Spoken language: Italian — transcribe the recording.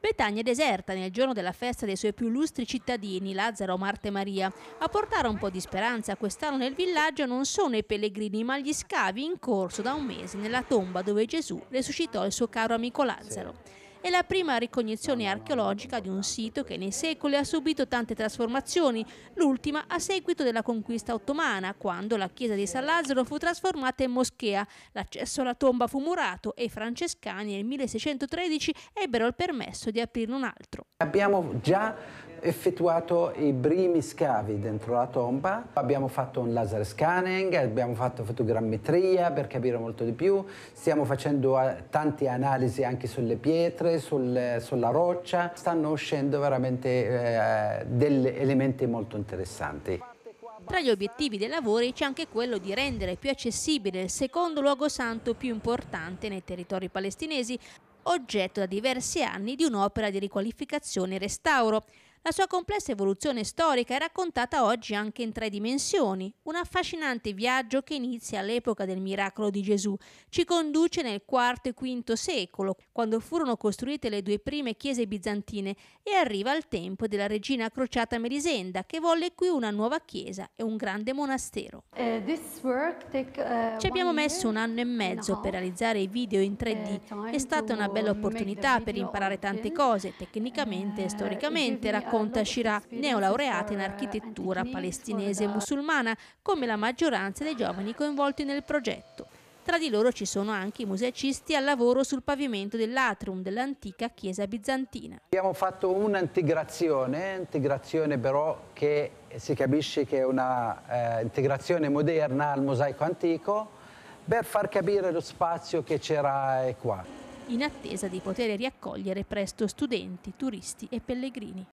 Betania è deserta nel giorno della festa dei suoi più illustri cittadini, Lazzaro, Marte e Maria. A portare un po' di speranza quest'anno nel villaggio non sono i pellegrini ma gli scavi in corso da un mese nella tomba dove Gesù resuscitò il suo caro amico Lazzaro. Sì è la prima ricognizione archeologica di un sito che nei secoli ha subito tante trasformazioni, l'ultima a seguito della conquista ottomana, quando la chiesa di San Lazzaro fu trasformata in moschea, l'accesso alla tomba fu murato e i francescani nel 1613 ebbero il permesso di aprirne un altro. Abbiamo già effettuato i primi scavi dentro la tomba, abbiamo fatto un laser scanning, abbiamo fatto fotogrammetria per capire molto di più, stiamo facendo eh, tante analisi anche sulle pietre, sul, eh, sulla roccia, stanno uscendo veramente eh, degli elementi molto interessanti. Tra gli obiettivi dei lavori c'è anche quello di rendere più accessibile il secondo luogo santo più importante nei territori palestinesi, oggetto da diversi anni di un'opera di riqualificazione e restauro. La sua complessa evoluzione storica è raccontata oggi anche in tre dimensioni, un affascinante viaggio che inizia all'epoca del miracolo di Gesù, ci conduce nel IV e V secolo, quando furono costruite le due prime chiese bizantine, e arriva al tempo della regina crociata Melisenda, che volle qui una nuova chiesa e un grande monastero. Eh, eh, ci abbiamo messo un anno e mezzo per realizzare i video in 3D, eh, è stata una bella opportunità per imparare tante cose, tecnicamente e storicamente, raccontare racconta Shira, neolaureata in architettura palestinese e musulmana, come la maggioranza dei giovani coinvolti nel progetto. Tra di loro ci sono anche i museacisti al lavoro sul pavimento dell'atrium dell'antica chiesa bizantina. Abbiamo fatto un'integrazione, integrazione però che si capisce che è un'integrazione eh, moderna al mosaico antico per far capire lo spazio che c'era eh, qua. In attesa di poter riaccogliere presto studenti, turisti e pellegrini.